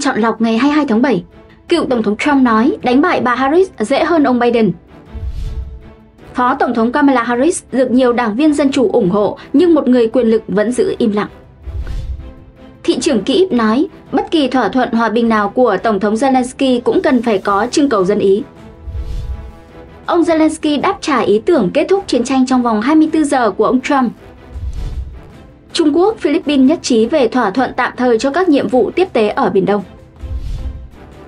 chọn lọc ngày 22 tháng 7, cựu Tổng thống Trump nói đánh bại bà Harris dễ hơn ông Biden. Phó Tổng thống Kamala Harris được nhiều đảng viên dân chủ ủng hộ nhưng một người quyền lực vẫn giữ im lặng. Thị trưởng Kyiv nói bất kỳ thỏa thuận hòa bình nào của Tổng thống Zelensky cũng cần phải có trưng cầu dân ý. Ông Zelensky đáp trả ý tưởng kết thúc chiến tranh trong vòng 24 giờ của ông Trump Trung Quốc, Philippines nhất trí về thỏa thuận tạm thời cho các nhiệm vụ tiếp tế ở Biển Đông.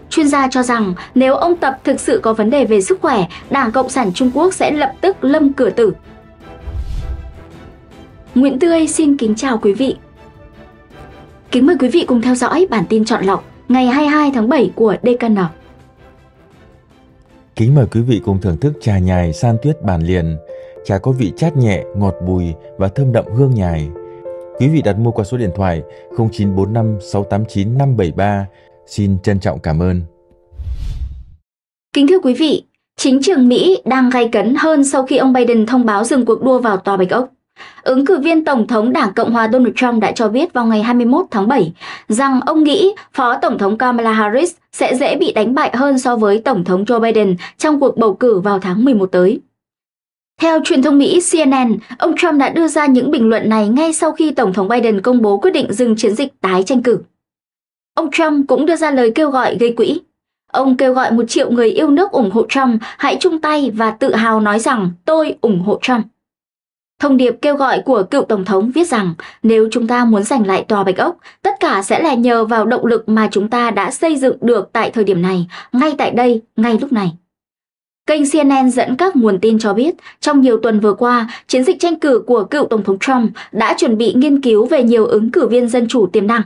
Chuyên gia cho rằng nếu ông Tập thực sự có vấn đề về sức khỏe, Đảng Cộng sản Trung Quốc sẽ lập tức lâm cửa tử. Nguyễn Tươi xin kính chào quý vị. Kính mời quý vị cùng theo dõi bản tin chọn lọc ngày 22 tháng 7 của DKN. Kính mời quý vị cùng thưởng thức trà nhài san tuyết bản liền. Trà có vị chát nhẹ, ngọt bùi và thơm đậm hương nhài. Quý vị đặt mua qua số điện thoại 0945 689 573. Xin trân trọng cảm ơn. Kính thưa quý vị, chính trường Mỹ đang gay cấn hơn sau khi ông Biden thông báo dừng cuộc đua vào Tòa Bạch Ốc. Ứng cử viên Tổng thống Đảng Cộng hòa Donald Trump đã cho biết vào ngày 21 tháng 7 rằng ông nghĩ Phó Tổng thống Kamala Harris sẽ dễ bị đánh bại hơn so với Tổng thống Joe Biden trong cuộc bầu cử vào tháng 11 tới. Theo truyền thông Mỹ CNN, ông Trump đã đưa ra những bình luận này ngay sau khi Tổng thống Biden công bố quyết định dừng chiến dịch tái tranh cử. Ông Trump cũng đưa ra lời kêu gọi gây quỹ. Ông kêu gọi một triệu người yêu nước ủng hộ Trump hãy chung tay và tự hào nói rằng tôi ủng hộ Trump. Thông điệp kêu gọi của cựu Tổng thống viết rằng nếu chúng ta muốn giành lại Tòa Bạch Ốc, tất cả sẽ là nhờ vào động lực mà chúng ta đã xây dựng được tại thời điểm này, ngay tại đây, ngay lúc này. Kênh CNN dẫn các nguồn tin cho biết, trong nhiều tuần vừa qua, chiến dịch tranh cử của cựu Tổng thống Trump đã chuẩn bị nghiên cứu về nhiều ứng cử viên dân chủ tiềm năng.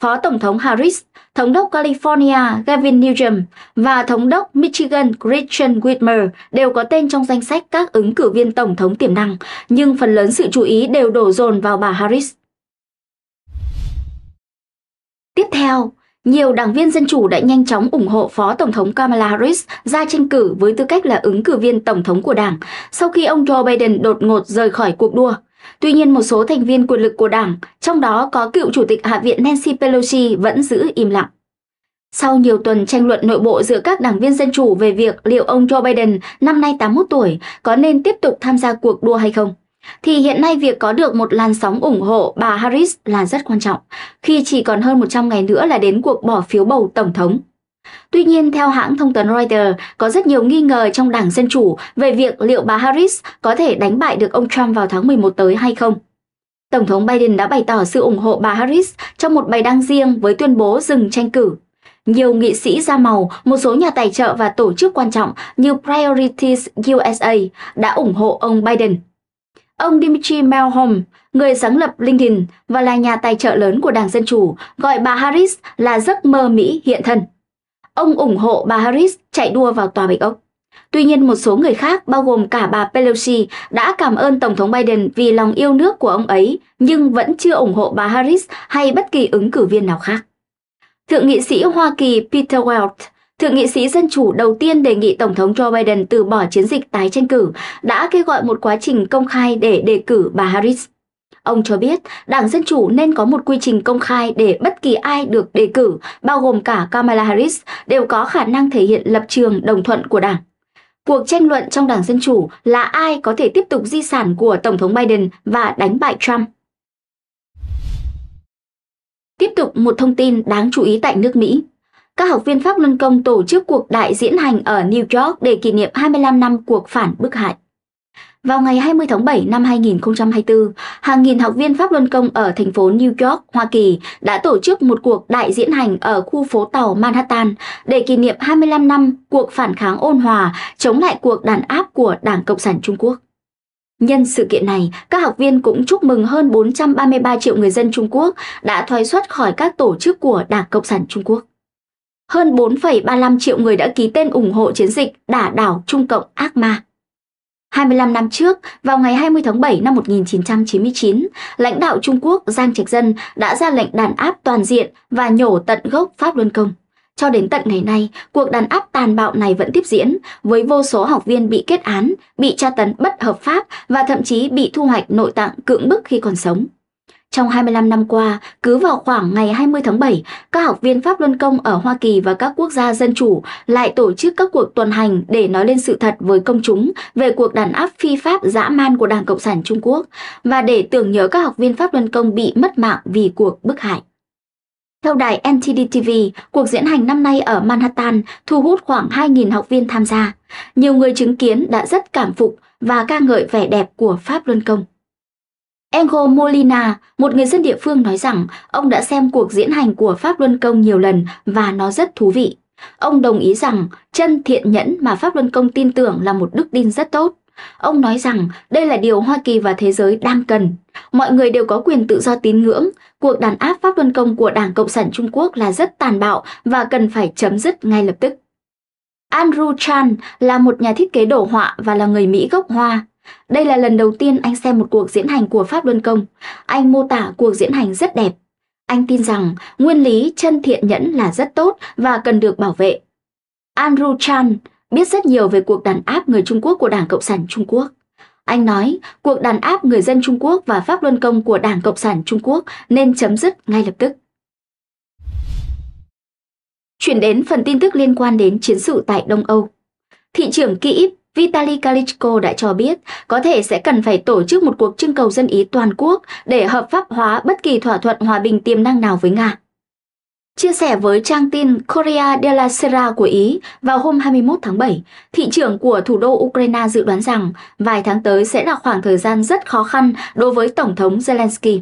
Phó Tổng thống Harris, Thống đốc California Gavin Newsom và Thống đốc Michigan Gretchen Whitmer đều có tên trong danh sách các ứng cử viên Tổng thống tiềm năng, nhưng phần lớn sự chú ý đều đổ dồn vào bà Harris. Tiếp theo, nhiều đảng viên Dân Chủ đã nhanh chóng ủng hộ Phó Tổng thống Kamala Harris ra tranh cử với tư cách là ứng cử viên Tổng thống của đảng sau khi ông Joe Biden đột ngột rời khỏi cuộc đua. Tuy nhiên, một số thành viên quyền lực của đảng, trong đó có cựu Chủ tịch Hạ viện Nancy Pelosi vẫn giữ im lặng. Sau nhiều tuần tranh luận nội bộ giữa các đảng viên Dân Chủ về việc liệu ông Joe Biden, năm nay 81 tuổi, có nên tiếp tục tham gia cuộc đua hay không, thì hiện nay việc có được một làn sóng ủng hộ bà Harris là rất quan trọng, khi chỉ còn hơn 100 ngày nữa là đến cuộc bỏ phiếu bầu Tổng thống. Tuy nhiên, theo hãng thông tấn Reuters, có rất nhiều nghi ngờ trong Đảng Dân Chủ về việc liệu bà Harris có thể đánh bại được ông Trump vào tháng 11 tới hay không. Tổng thống Biden đã bày tỏ sự ủng hộ bà Harris trong một bài đăng riêng với tuyên bố dừng tranh cử. Nhiều nghị sĩ da màu, một số nhà tài trợ và tổ chức quan trọng như Priorities USA đã ủng hộ ông Biden. Ông Dmitry Melholm, người sáng lập LinkedIn và là nhà tài trợ lớn của Đảng Dân Chủ, gọi bà Harris là giấc mơ Mỹ hiện thân. Ông ủng hộ bà Harris chạy đua vào Tòa Bạch Ốc. Tuy nhiên, một số người khác, bao gồm cả bà Pelosi, đã cảm ơn Tổng thống Biden vì lòng yêu nước của ông ấy, nhưng vẫn chưa ủng hộ bà Harris hay bất kỳ ứng cử viên nào khác. Thượng nghị sĩ Hoa Kỳ Peter Welch thượng nghị sĩ Dân Chủ đầu tiên đề nghị Tổng thống Joe Biden từ bỏ chiến dịch tái tranh cử đã kêu gọi một quá trình công khai để đề cử bà Harris. Ông cho biết Đảng Dân Chủ nên có một quy trình công khai để bất kỳ ai được đề cử, bao gồm cả Kamala Harris, đều có khả năng thể hiện lập trường đồng thuận của Đảng. Cuộc tranh luận trong Đảng Dân Chủ là ai có thể tiếp tục di sản của Tổng thống Biden và đánh bại Trump. Tiếp tục một thông tin đáng chú ý tại nước Mỹ các học viên Pháp Luân Công tổ chức cuộc đại diễn hành ở New York để kỷ niệm 25 năm cuộc phản bức hại. Vào ngày 20 tháng 7 năm 2024, hàng nghìn học viên Pháp Luân Công ở thành phố New York, Hoa Kỳ đã tổ chức một cuộc đại diễn hành ở khu phố tàu Manhattan để kỷ niệm 25 năm cuộc phản kháng ôn hòa chống lại cuộc đàn áp của Đảng Cộng sản Trung Quốc. Nhân sự kiện này, các học viên cũng chúc mừng hơn 433 triệu người dân Trung Quốc đã thoái xuất khỏi các tổ chức của Đảng Cộng sản Trung Quốc hơn 4,35 triệu người đã ký tên ủng hộ chiến dịch đả đảo Trung Cộng ác ma. 25 năm trước, vào ngày 20 tháng 7 năm 1999, lãnh đạo Trung Quốc Giang Trạch Dân đã ra lệnh đàn áp toàn diện và nhổ tận gốc Pháp Luân Công. Cho đến tận ngày nay, cuộc đàn áp tàn bạo này vẫn tiếp diễn, với vô số học viên bị kết án, bị tra tấn bất hợp pháp và thậm chí bị thu hoạch nội tạng cưỡng bức khi còn sống. Trong 25 năm qua, cứ vào khoảng ngày 20 tháng 7, các học viên Pháp Luân Công ở Hoa Kỳ và các quốc gia dân chủ lại tổ chức các cuộc tuần hành để nói lên sự thật với công chúng về cuộc đàn áp phi pháp dã man của Đảng Cộng sản Trung Quốc và để tưởng nhớ các học viên Pháp Luân Công bị mất mạng vì cuộc bức hại. Theo đài NTD-TV, cuộc diễn hành năm nay ở Manhattan thu hút khoảng 2.000 học viên tham gia. Nhiều người chứng kiến đã rất cảm phục và ca ngợi vẻ đẹp của Pháp Luân Công. Engo Molina, một người dân địa phương nói rằng ông đã xem cuộc diễn hành của Pháp Luân Công nhiều lần và nó rất thú vị. Ông đồng ý rằng chân thiện nhẫn mà Pháp Luân Công tin tưởng là một đức tin rất tốt. Ông nói rằng đây là điều Hoa Kỳ và thế giới đang cần. Mọi người đều có quyền tự do tín ngưỡng. Cuộc đàn áp Pháp Luân Công của Đảng Cộng sản Trung Quốc là rất tàn bạo và cần phải chấm dứt ngay lập tức. Andrew Chan là một nhà thiết kế đồ họa và là người Mỹ gốc Hoa. Đây là lần đầu tiên anh xem một cuộc diễn hành của Pháp Luân Công. Anh mô tả cuộc diễn hành rất đẹp. Anh tin rằng nguyên lý chân thiện nhẫn là rất tốt và cần được bảo vệ. Andrew Chan biết rất nhiều về cuộc đàn áp người Trung Quốc của Đảng Cộng sản Trung Quốc. Anh nói cuộc đàn áp người dân Trung Quốc và Pháp Luân Công của Đảng Cộng sản Trung Quốc nên chấm dứt ngay lập tức. Chuyển đến phần tin tức liên quan đến chiến sự tại Đông Âu. Thị trưởng Kyiv Vitaly Kalichko đã cho biết có thể sẽ cần phải tổ chức một cuộc trưng cầu dân ý toàn quốc để hợp pháp hóa bất kỳ thỏa thuận hòa bình tiềm năng nào với Nga. Chia sẻ với trang tin Korea della Sera của Ý vào hôm 21 tháng 7, thị trưởng của thủ đô Ukraine dự đoán rằng vài tháng tới sẽ là khoảng thời gian rất khó khăn đối với Tổng thống Zelensky.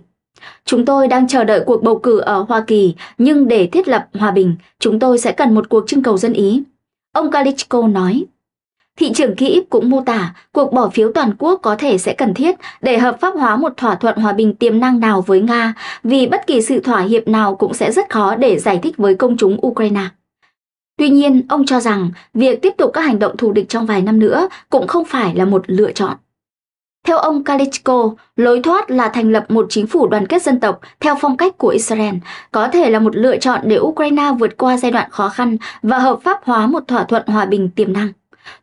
Chúng tôi đang chờ đợi cuộc bầu cử ở Hoa Kỳ, nhưng để thiết lập hòa bình, chúng tôi sẽ cần một cuộc trưng cầu dân Ý. Ông Kalichko nói, Thị trưởng Kyiv cũng mô tả cuộc bỏ phiếu toàn quốc có thể sẽ cần thiết để hợp pháp hóa một thỏa thuận hòa bình tiềm năng nào với Nga, vì bất kỳ sự thỏa hiệp nào cũng sẽ rất khó để giải thích với công chúng Ukraine. Tuy nhiên, ông cho rằng việc tiếp tục các hành động thù địch trong vài năm nữa cũng không phải là một lựa chọn. Theo ông Kalichko, lối thoát là thành lập một chính phủ đoàn kết dân tộc theo phong cách của Israel, có thể là một lựa chọn để Ukraine vượt qua giai đoạn khó khăn và hợp pháp hóa một thỏa thuận hòa bình tiềm năng.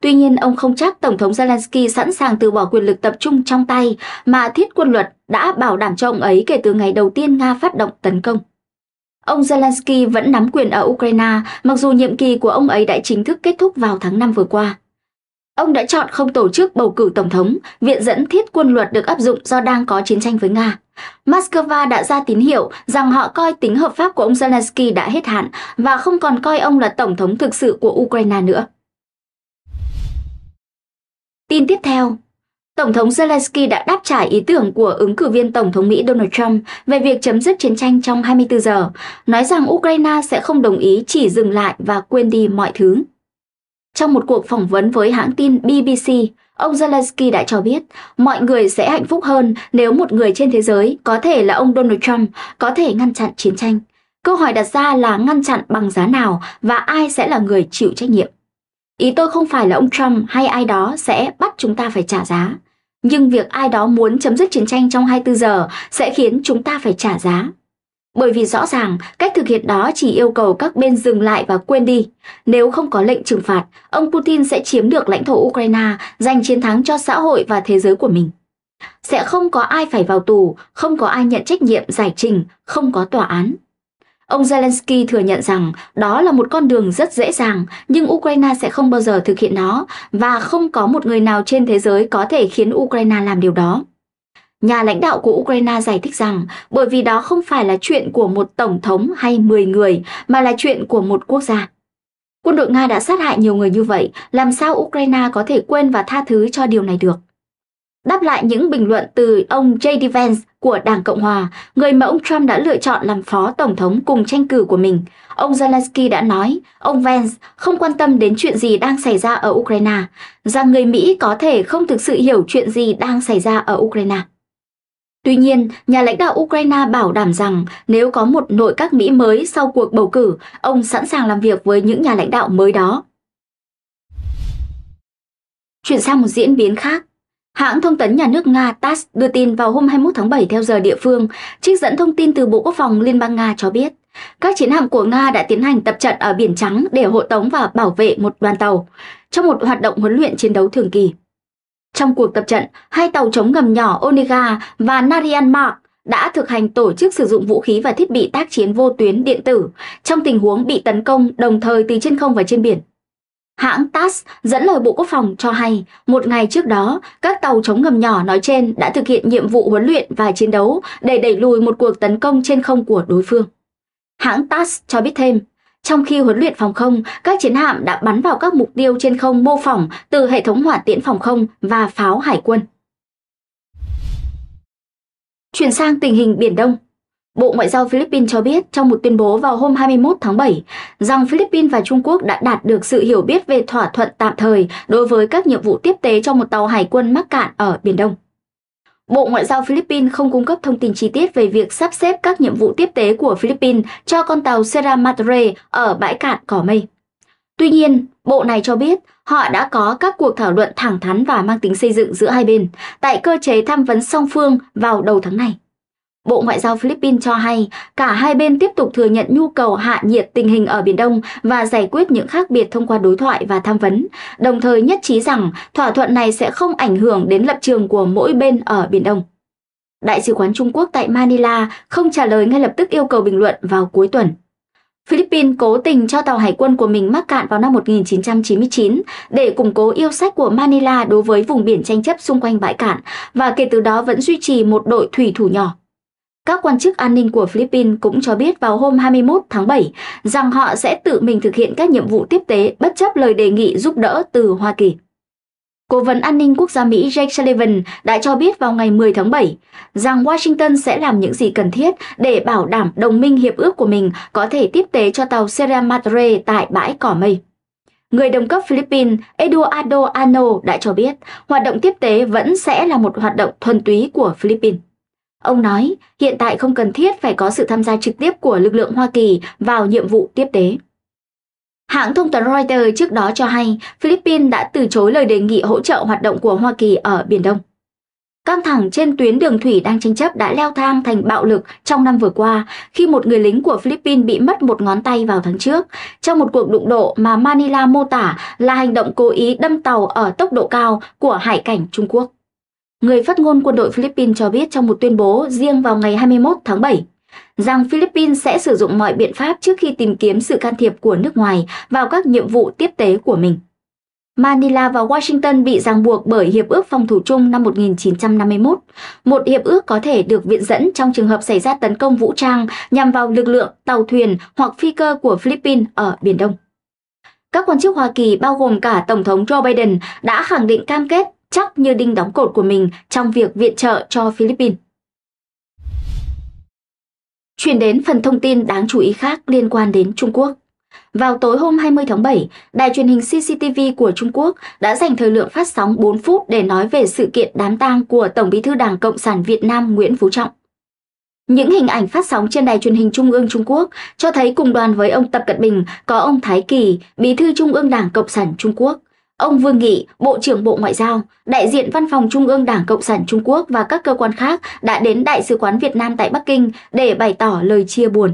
Tuy nhiên, ông không chắc Tổng thống Zelensky sẵn sàng từ bỏ quyền lực tập trung trong tay mà thiết quân luật đã bảo đảm cho ông ấy kể từ ngày đầu tiên Nga phát động tấn công. Ông Zelensky vẫn nắm quyền ở Ukraine, mặc dù nhiệm kỳ của ông ấy đã chính thức kết thúc vào tháng 5 vừa qua. Ông đã chọn không tổ chức bầu cử tổng thống, viện dẫn thiết quân luật được áp dụng do đang có chiến tranh với Nga. Moscow đã ra tín hiệu rằng họ coi tính hợp pháp của ông Zelensky đã hết hạn và không còn coi ông là tổng thống thực sự của Ukraine nữa. Tin tiếp theo Tổng thống Zelensky đã đáp trả ý tưởng của ứng cử viên Tổng thống Mỹ Donald Trump về việc chấm dứt chiến tranh trong 24 giờ, nói rằng Ukraine sẽ không đồng ý chỉ dừng lại và quên đi mọi thứ. Trong một cuộc phỏng vấn với hãng tin BBC, ông Zelensky đã cho biết mọi người sẽ hạnh phúc hơn nếu một người trên thế giới, có thể là ông Donald Trump, có thể ngăn chặn chiến tranh. Câu hỏi đặt ra là ngăn chặn bằng giá nào và ai sẽ là người chịu trách nhiệm. Ý tôi không phải là ông Trump hay ai đó sẽ bắt chúng ta phải trả giá. Nhưng việc ai đó muốn chấm dứt chiến tranh trong 24 giờ sẽ khiến chúng ta phải trả giá. Bởi vì rõ ràng cách thực hiện đó chỉ yêu cầu các bên dừng lại và quên đi. Nếu không có lệnh trừng phạt, ông Putin sẽ chiếm được lãnh thổ Ukraine, giành chiến thắng cho xã hội và thế giới của mình. Sẽ không có ai phải vào tù, không có ai nhận trách nhiệm giải trình, không có tòa án. Ông Zelensky thừa nhận rằng đó là một con đường rất dễ dàng, nhưng Ukraine sẽ không bao giờ thực hiện nó và không có một người nào trên thế giới có thể khiến Ukraine làm điều đó. Nhà lãnh đạo của Ukraine giải thích rằng bởi vì đó không phải là chuyện của một tổng thống hay 10 người mà là chuyện của một quốc gia. Quân đội Nga đã sát hại nhiều người như vậy, làm sao Ukraine có thể quên và tha thứ cho điều này được? Đáp lại những bình luận từ ông J.D. Vance của Đảng Cộng Hòa, người mà ông Trump đã lựa chọn làm phó tổng thống cùng tranh cử của mình, ông Zelensky đã nói ông Vance không quan tâm đến chuyện gì đang xảy ra ở Ukraine, rằng người Mỹ có thể không thực sự hiểu chuyện gì đang xảy ra ở Ukraine. Tuy nhiên, nhà lãnh đạo Ukraine bảo đảm rằng nếu có một nội các Mỹ mới sau cuộc bầu cử, ông sẵn sàng làm việc với những nhà lãnh đạo mới đó. Chuyển sang một diễn biến khác, Hãng thông tấn nhà nước Nga TASS đưa tin vào hôm 21 tháng 7 theo giờ địa phương, trích dẫn thông tin từ Bộ Quốc phòng Liên bang Nga cho biết, các chiến hạm của Nga đã tiến hành tập trận ở Biển Trắng để hộ tống và bảo vệ một đoàn tàu trong một hoạt động huấn luyện chiến đấu thường kỳ. Trong cuộc tập trận, hai tàu chống ngầm nhỏ Onega và Narian Mark đã thực hành tổ chức sử dụng vũ khí và thiết bị tác chiến vô tuyến điện tử trong tình huống bị tấn công đồng thời từ trên không và trên biển. Hãng TASS dẫn lời Bộ Quốc phòng cho hay, một ngày trước đó, các tàu chống ngầm nhỏ nói trên đã thực hiện nhiệm vụ huấn luyện và chiến đấu để đẩy lùi một cuộc tấn công trên không của đối phương. Hãng TASS cho biết thêm, trong khi huấn luyện phòng không, các chiến hạm đã bắn vào các mục tiêu trên không mô phỏng từ hệ thống hỏa tiễn phòng không và pháo hải quân. Chuyển sang tình hình Biển Đông, Bộ Ngoại giao Philippines cho biết trong một tuyên bố vào hôm 21 tháng 7 rằng Philippines và Trung Quốc đã đạt được sự hiểu biết về thỏa thuận tạm thời đối với các nhiệm vụ tiếp tế cho một tàu hải quân mắc cạn ở Biển Đông. Bộ Ngoại giao Philippines không cung cấp thông tin chi tiết về việc sắp xếp các nhiệm vụ tiếp tế của Philippines cho con tàu Sierra Madre ở bãi cạn Cỏ Mây. Tuy nhiên, bộ này cho biết họ đã có các cuộc thảo luận thẳng thắn và mang tính xây dựng giữa hai bên tại cơ chế tham vấn song phương vào đầu tháng này. Bộ Ngoại giao Philippines cho hay cả hai bên tiếp tục thừa nhận nhu cầu hạ nhiệt tình hình ở Biển Đông và giải quyết những khác biệt thông qua đối thoại và tham vấn, đồng thời nhất trí rằng thỏa thuận này sẽ không ảnh hưởng đến lập trường của mỗi bên ở Biển Đông. Đại sứ quán Trung Quốc tại Manila không trả lời ngay lập tức yêu cầu bình luận vào cuối tuần. Philippines cố tình cho tàu hải quân của mình mắc cạn vào năm 1999 để củng cố yêu sách của Manila đối với vùng biển tranh chấp xung quanh bãi cạn và kể từ đó vẫn duy trì một đội thủy thủ nhỏ. Các quan chức an ninh của Philippines cũng cho biết vào hôm 21 tháng 7 rằng họ sẽ tự mình thực hiện các nhiệm vụ tiếp tế bất chấp lời đề nghị giúp đỡ từ Hoa Kỳ. Cố vấn an ninh quốc gia Mỹ Jake Sullivan đã cho biết vào ngày 10 tháng 7 rằng Washington sẽ làm những gì cần thiết để bảo đảm đồng minh hiệp ước của mình có thể tiếp tế cho tàu Sierra Madre tại bãi cỏ mây. Người đồng cấp Philippines Eduardo Ano đã cho biết hoạt động tiếp tế vẫn sẽ là một hoạt động thuần túy của Philippines. Ông nói hiện tại không cần thiết phải có sự tham gia trực tiếp của lực lượng Hoa Kỳ vào nhiệm vụ tiếp tế. Hãng thông tấn Reuters trước đó cho hay Philippines đã từ chối lời đề nghị hỗ trợ hoạt động của Hoa Kỳ ở Biển Đông. Căng thẳng trên tuyến đường thủy đang tranh chấp đã leo thang thành bạo lực trong năm vừa qua khi một người lính của Philippines bị mất một ngón tay vào tháng trước trong một cuộc đụng độ mà Manila mô tả là hành động cố ý đâm tàu ở tốc độ cao của hải cảnh Trung Quốc. Người phát ngôn quân đội Philippines cho biết trong một tuyên bố riêng vào ngày 21 tháng 7 rằng Philippines sẽ sử dụng mọi biện pháp trước khi tìm kiếm sự can thiệp của nước ngoài vào các nhiệm vụ tiếp tế của mình. Manila và Washington bị ràng buộc bởi Hiệp ước Phòng thủ chung năm 1951, một hiệp ước có thể được viện dẫn trong trường hợp xảy ra tấn công vũ trang nhằm vào lực lượng, tàu thuyền hoặc phi cơ của Philippines ở Biển Đông. Các quan chức Hoa Kỳ bao gồm cả Tổng thống Joe Biden đã khẳng định cam kết chắc như đinh đóng cột của mình trong việc viện trợ cho Philippines. Chuyển đến phần thông tin đáng chú ý khác liên quan đến Trung Quốc. Vào tối hôm 20 tháng 7, đài truyền hình CCTV của Trung Quốc đã dành thời lượng phát sóng 4 phút để nói về sự kiện đám tang của Tổng bí thư Đảng Cộng sản Việt Nam Nguyễn Phú Trọng. Những hình ảnh phát sóng trên đài truyền hình Trung ương Trung Quốc cho thấy cùng đoàn với ông Tập Cận Bình có ông Thái Kỳ, bí thư Trung ương Đảng Cộng sản Trung Quốc, Ông Vương Nghị, Bộ trưởng Bộ Ngoại giao, đại diện Văn phòng Trung ương Đảng Cộng sản Trung Quốc và các cơ quan khác đã đến Đại sứ quán Việt Nam tại Bắc Kinh để bày tỏ lời chia buồn.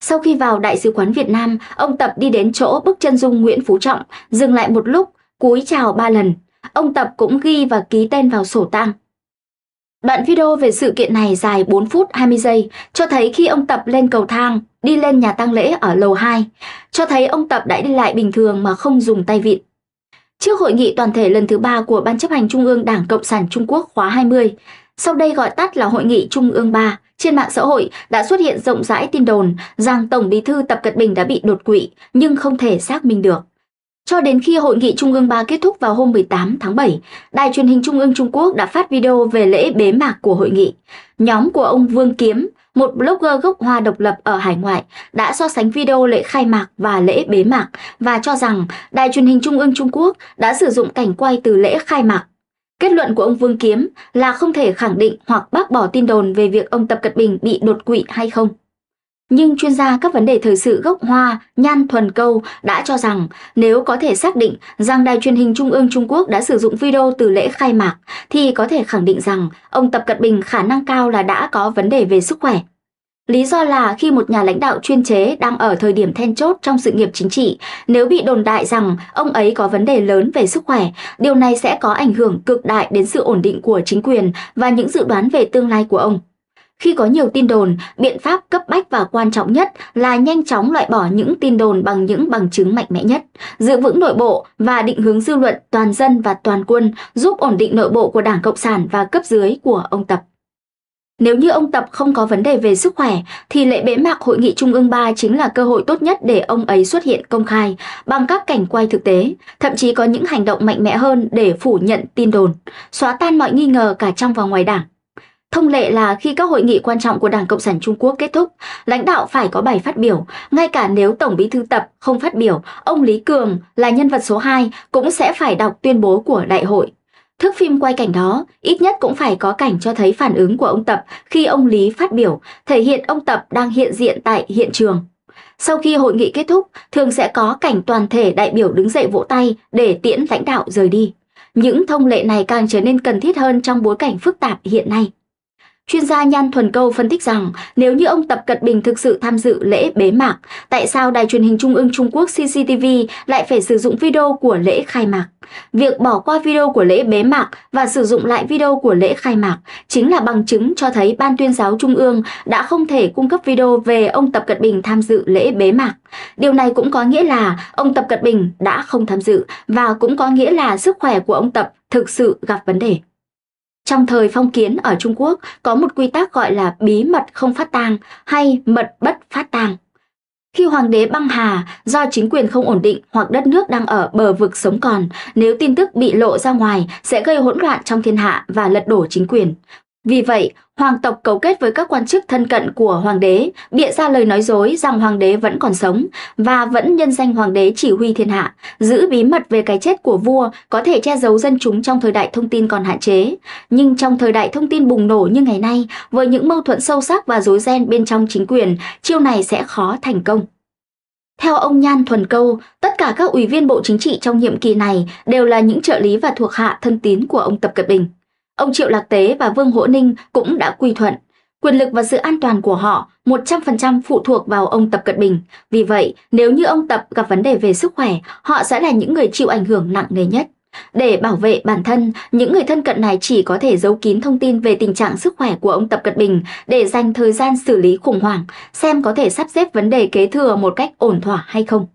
Sau khi vào Đại sứ quán Việt Nam, ông Tập đi đến chỗ bức chân dung Nguyễn Phú Trọng, dừng lại một lúc, cúi chào ba lần. Ông Tập cũng ghi và ký tên vào sổ tang. Đoạn video về sự kiện này dài 4 phút 20 giây, cho thấy khi ông Tập lên cầu thang, đi lên nhà tang lễ ở lầu 2, cho thấy ông Tập đã đi lại bình thường mà không dùng tay vịn trước hội nghị toàn thể lần thứ ba của Ban chấp hành Trung ương Đảng Cộng sản Trung Quốc khóa 20, sau đây gọi tắt là Hội nghị Trung ương 3, trên mạng xã hội đã xuất hiện rộng rãi tin đồn rằng Tổng bí thư Tập Cận Bình đã bị đột quỵ nhưng không thể xác minh được. Cho đến khi Hội nghị Trung ương 3 kết thúc vào hôm 18 tháng 7, Đài truyền hình Trung ương Trung Quốc đã phát video về lễ bế mạc của hội nghị. Nhóm của ông Vương Kiếm, một blogger gốc Hoa độc lập ở hải ngoại, đã so sánh video lễ khai mạc và lễ bế mạc và cho rằng Đài truyền hình Trung ương Trung Quốc đã sử dụng cảnh quay từ lễ khai mạc. Kết luận của ông Vương Kiếm là không thể khẳng định hoặc bác bỏ tin đồn về việc ông Tập Cận Bình bị đột quỵ hay không. Nhưng chuyên gia các vấn đề thời sự gốc Hoa, Nhan Thuần Câu đã cho rằng nếu có thể xác định rằng đài truyền hình Trung ương Trung Quốc đã sử dụng video từ lễ khai mạc thì có thể khẳng định rằng ông Tập Cận Bình khả năng cao là đã có vấn đề về sức khỏe. Lý do là khi một nhà lãnh đạo chuyên chế đang ở thời điểm then chốt trong sự nghiệp chính trị, nếu bị đồn đại rằng ông ấy có vấn đề lớn về sức khỏe, điều này sẽ có ảnh hưởng cực đại đến sự ổn định của chính quyền và những dự đoán về tương lai của ông. Khi có nhiều tin đồn, biện pháp cấp bách và quan trọng nhất là nhanh chóng loại bỏ những tin đồn bằng những bằng chứng mạnh mẽ nhất, giữ vững nội bộ và định hướng dư luận toàn dân và toàn quân, giúp ổn định nội bộ của Đảng Cộng sản và cấp dưới của ông Tập. Nếu như ông Tập không có vấn đề về sức khỏe, thì lễ bế mạc Hội nghị Trung ương 3 chính là cơ hội tốt nhất để ông ấy xuất hiện công khai bằng các cảnh quay thực tế, thậm chí có những hành động mạnh mẽ hơn để phủ nhận tin đồn, xóa tan mọi nghi ngờ cả trong và ngoài đảng. Thông lệ là khi các hội nghị quan trọng của Đảng Cộng sản Trung Quốc kết thúc, lãnh đạo phải có bài phát biểu. Ngay cả nếu Tổng bí thư Tập không phát biểu, ông Lý Cường là nhân vật số 2 cũng sẽ phải đọc tuyên bố của đại hội. Thước phim quay cảnh đó, ít nhất cũng phải có cảnh cho thấy phản ứng của ông Tập khi ông Lý phát biểu, thể hiện ông Tập đang hiện diện tại hiện trường. Sau khi hội nghị kết thúc, thường sẽ có cảnh toàn thể đại biểu đứng dậy vỗ tay để tiễn lãnh đạo rời đi. Những thông lệ này càng trở nên cần thiết hơn trong bối cảnh phức tạp hiện nay. Chuyên gia Nhan Thuần Câu phân tích rằng nếu như ông Tập Cận Bình thực sự tham dự lễ bế mạc, tại sao Đài truyền hình Trung ương Trung Quốc CCTV lại phải sử dụng video của lễ khai mạc? Việc bỏ qua video của lễ bế mạc và sử dụng lại video của lễ khai mạc chính là bằng chứng cho thấy Ban tuyên giáo Trung ương đã không thể cung cấp video về ông Tập Cận Bình tham dự lễ bế mạc. Điều này cũng có nghĩa là ông Tập Cận Bình đã không tham dự và cũng có nghĩa là sức khỏe của ông Tập thực sự gặp vấn đề. Trong thời phong kiến ở Trung Quốc có một quy tắc gọi là bí mật không phát tang hay mật bất phát tang. Khi hoàng đế băng hà do chính quyền không ổn định hoặc đất nước đang ở bờ vực sống còn, nếu tin tức bị lộ ra ngoài sẽ gây hỗn loạn trong thiên hạ và lật đổ chính quyền. Vì vậy, hoàng tộc cấu kết với các quan chức thân cận của hoàng đế, bịa ra lời nói dối rằng hoàng đế vẫn còn sống và vẫn nhân danh hoàng đế chỉ huy thiên hạ, giữ bí mật về cái chết của vua có thể che giấu dân chúng trong thời đại thông tin còn hạn chế. Nhưng trong thời đại thông tin bùng nổ như ngày nay, với những mâu thuẫn sâu sắc và rối ren bên trong chính quyền, chiêu này sẽ khó thành công. Theo ông Nhan Thuần Câu, tất cả các ủy viên Bộ Chính trị trong nhiệm kỳ này đều là những trợ lý và thuộc hạ thân tín của ông Tập Cận Bình. Ông Triệu Lạc Tế và Vương Hỗ Ninh cũng đã quy thuận. Quyền lực và sự an toàn của họ 100% phụ thuộc vào ông Tập Cận Bình. Vì vậy, nếu như ông Tập gặp vấn đề về sức khỏe, họ sẽ là những người chịu ảnh hưởng nặng nề nhất. Để bảo vệ bản thân, những người thân cận này chỉ có thể giấu kín thông tin về tình trạng sức khỏe của ông Tập Cận Bình để dành thời gian xử lý khủng hoảng, xem có thể sắp xếp vấn đề kế thừa một cách ổn thỏa hay không.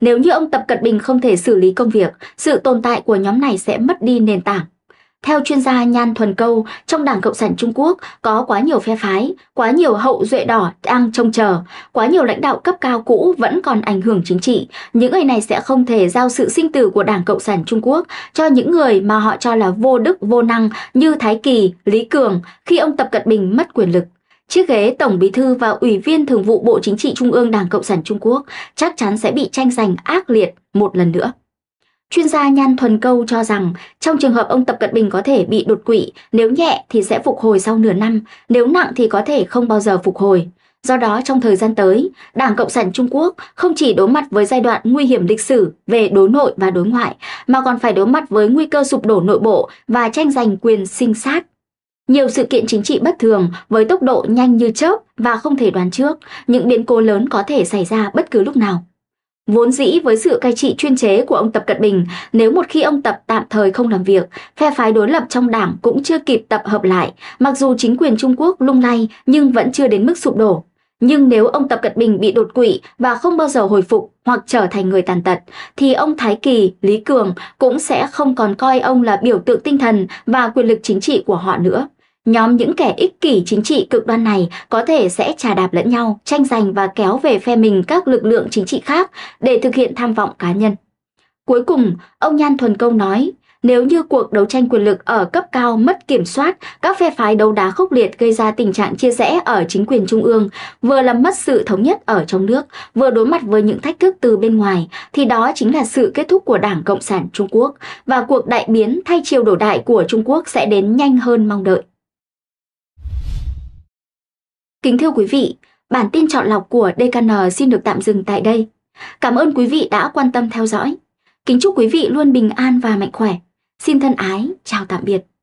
Nếu như ông Tập Cận Bình không thể xử lý công việc, sự tồn tại của nhóm này sẽ mất đi nền tảng. Theo chuyên gia Nhan Thuần Câu, trong Đảng Cộng sản Trung Quốc có quá nhiều phe phái, quá nhiều hậu duệ đỏ đang trông chờ, quá nhiều lãnh đạo cấp cao cũ vẫn còn ảnh hưởng chính trị. Những người này sẽ không thể giao sự sinh tử của Đảng Cộng sản Trung Quốc cho những người mà họ cho là vô đức vô năng như Thái Kỳ, Lý Cường khi ông Tập Cận Bình mất quyền lực. Chiếc ghế Tổng Bí thư và Ủy viên Thường vụ Bộ Chính trị Trung ương Đảng Cộng sản Trung Quốc chắc chắn sẽ bị tranh giành ác liệt một lần nữa. Chuyên gia Nhan Thuần Câu cho rằng trong trường hợp ông Tập Cận Bình có thể bị đột quỵ, nếu nhẹ thì sẽ phục hồi sau nửa năm, nếu nặng thì có thể không bao giờ phục hồi. Do đó trong thời gian tới, Đảng Cộng sản Trung Quốc không chỉ đối mặt với giai đoạn nguy hiểm lịch sử về đối nội và đối ngoại, mà còn phải đối mặt với nguy cơ sụp đổ nội bộ và tranh giành quyền sinh sát. Nhiều sự kiện chính trị bất thường với tốc độ nhanh như chớp và không thể đoán trước, những biến cố lớn có thể xảy ra bất cứ lúc nào. Vốn dĩ với sự cai trị chuyên chế của ông Tập Cận Bình, nếu một khi ông Tập tạm thời không làm việc, phe phái đối lập trong đảng cũng chưa kịp tập hợp lại, mặc dù chính quyền Trung Quốc lung lay nhưng vẫn chưa đến mức sụp đổ. Nhưng nếu ông Tập Cận Bình bị đột quỵ và không bao giờ hồi phục hoặc trở thành người tàn tật, thì ông Thái Kỳ, Lý Cường cũng sẽ không còn coi ông là biểu tượng tinh thần và quyền lực chính trị của họ nữa. Nhóm những kẻ ích kỷ chính trị cực đoan này có thể sẽ trà đạp lẫn nhau, tranh giành và kéo về phe mình các lực lượng chính trị khác để thực hiện tham vọng cá nhân. Cuối cùng, ông Nhan Thuần công nói, nếu như cuộc đấu tranh quyền lực ở cấp cao mất kiểm soát, các phe phái đấu đá khốc liệt gây ra tình trạng chia rẽ ở chính quyền trung ương, vừa làm mất sự thống nhất ở trong nước, vừa đối mặt với những thách thức từ bên ngoài, thì đó chính là sự kết thúc của Đảng Cộng sản Trung Quốc và cuộc đại biến thay chiều đổ đại của Trung Quốc sẽ đến nhanh hơn mong đợi. Kính thưa quý vị, bản tin chọn lọc của DKN xin được tạm dừng tại đây. Cảm ơn quý vị đã quan tâm theo dõi. Kính chúc quý vị luôn bình an và mạnh khỏe. Xin thân ái, chào tạm biệt.